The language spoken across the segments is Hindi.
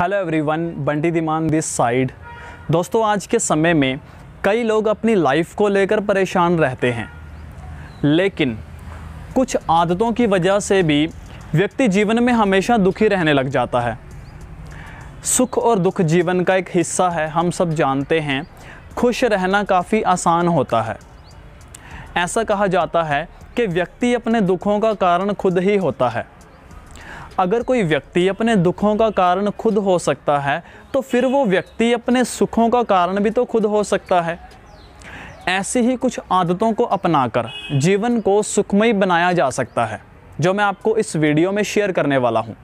hello everyone Bunty Diman this side दोस्तों आज के समय में कई लोग अपनी लाइफ को लेकर परेशान रहते हैं लेकिन कुछ आदतों की वजह से भी व्यक्ति जीवन में हमेशा दुखी रहने लग जाता है सुख और दुख जीवन का एक हिस्सा है हम सब जानते हैं खुश रहना काफ़ी आसान होता है ऐसा कहा जाता है कि व्यक्ति अपने दुखों का कारण खुद ही होता है अगर कोई व्यक्ति अपने दुखों का कारण खुद हो सकता है तो फिर वो व्यक्ति अपने सुखों का कारण भी तो खुद हो सकता है ऐसी ही कुछ आदतों को अपनाकर जीवन को सुखमय बनाया जा सकता है जो मैं आपको इस वीडियो में शेयर करने वाला हूँ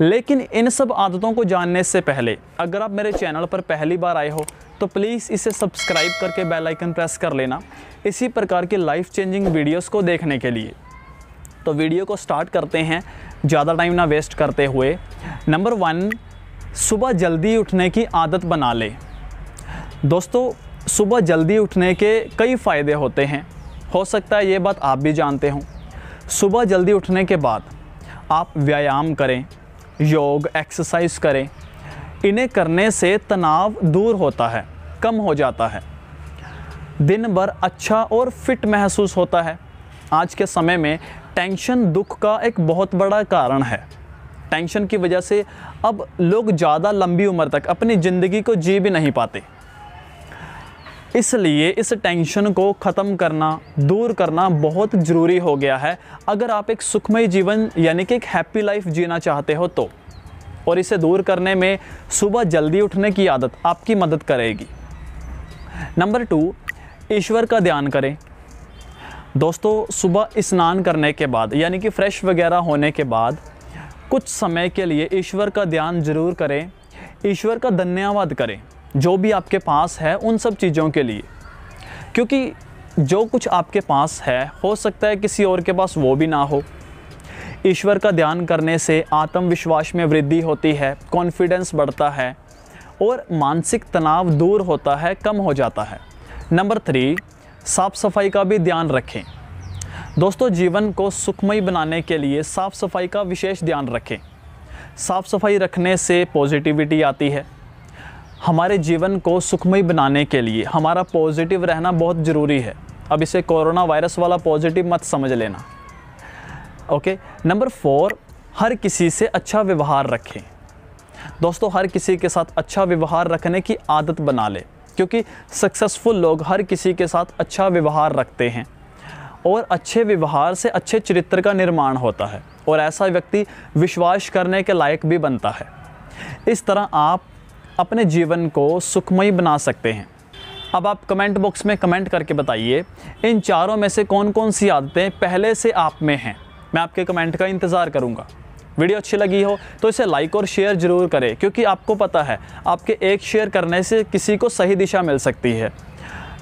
लेकिन इन सब आदतों को जानने से पहले अगर आप मेरे चैनल पर पहली बार आए हो तो प्लीज़ इसे सब्सक्राइब करके बेल आइकन प्रेस कर लेना इसी प्रकार की लाइफ चेंजिंग वीडियोस को देखने के लिए तो वीडियो को स्टार्ट करते हैं ज़्यादा टाइम ना वेस्ट करते हुए नंबर वन सुबह जल्दी उठने की आदत बना लें दोस्तों सुबह जल्दी उठने के कई फ़ायदे होते हैं हो सकता है ये बात आप भी जानते हों सुबह जल्दी उठने के बाद आप व्यायाम करें योग एक्सरसाइज करें इन्हें करने से तनाव दूर होता है कम हो जाता है दिन भर अच्छा और फिट महसूस होता है आज के समय में टेंशन दुख का एक बहुत बड़ा कारण है टेंशन की वजह से अब लोग ज़्यादा लंबी उम्र तक अपनी ज़िंदगी को जी भी नहीं पाते इसलिए इस टेंशन को ख़त्म करना दूर करना बहुत ज़रूरी हो गया है अगर आप एक सुखमय जीवन यानी कि एक हैप्पी लाइफ जीना चाहते हो तो और इसे दूर करने में सुबह जल्दी उठने की आदत आपकी मदद करेगी नंबर टू ईश्वर का ध्यान करें दोस्तों सुबह स्नान करने के बाद यानी कि फ्रेश वगैरह होने के बाद कुछ समय के लिए ईश्वर का ध्यान जरूर करें ईश्वर का धन्यवाद करें जो भी आपके पास है उन सब चीज़ों के लिए क्योंकि जो कुछ आपके पास है हो सकता है किसी और के पास वो भी ना हो ईश्वर का ध्यान करने से आत्मविश्वास में वृद्धि होती है कॉन्फिडेंस बढ़ता है और मानसिक तनाव दूर होता है कम हो जाता है नंबर थ्री साफ़ सफाई का भी ध्यान रखें दोस्तों जीवन को सुखमय बनाने के लिए साफ़ सफाई का विशेष ध्यान रखें साफ़ सफाई रखने से पॉजिटिविटी आती है हमारे जीवन को सुखमय बनाने के लिए हमारा पॉजिटिव रहना बहुत ज़रूरी है अब इसे कोरोना वायरस वाला पॉजिटिव मत समझ लेना ओके नंबर फोर हर किसी से अच्छा व्यवहार रखें दोस्तों हर किसी के साथ अच्छा व्यवहार रखने की आदत बना लें क्योंकि सक्सेसफुल लोग हर किसी के साथ अच्छा व्यवहार रखते हैं और अच्छे व्यवहार से अच्छे चरित्र का निर्माण होता है और ऐसा व्यक्ति विश्वास करने के लायक भी बनता है इस तरह आप अपने जीवन को सुखमयी बना सकते हैं अब आप कमेंट बॉक्स में कमेंट करके बताइए इन चारों में से कौन कौन सी आदतें पहले से आप में हैं मैं आपके कमेंट का इंतज़ार करूँगा वीडियो अच्छी लगी हो तो इसे लाइक और शेयर ज़रूर करें क्योंकि आपको पता है आपके एक शेयर करने से किसी को सही दिशा मिल सकती है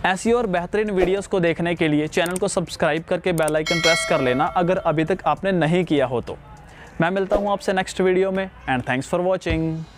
ऐसी और बेहतरीन वीडियोस को देखने के लिए चैनल को सब्सक्राइब करके बेल आइकन प्रेस कर लेना अगर अभी तक आपने नहीं किया हो तो मैं मिलता हूँ आपसे नेक्स्ट वीडियो में एंड थैंक्स फॉर वॉचिंग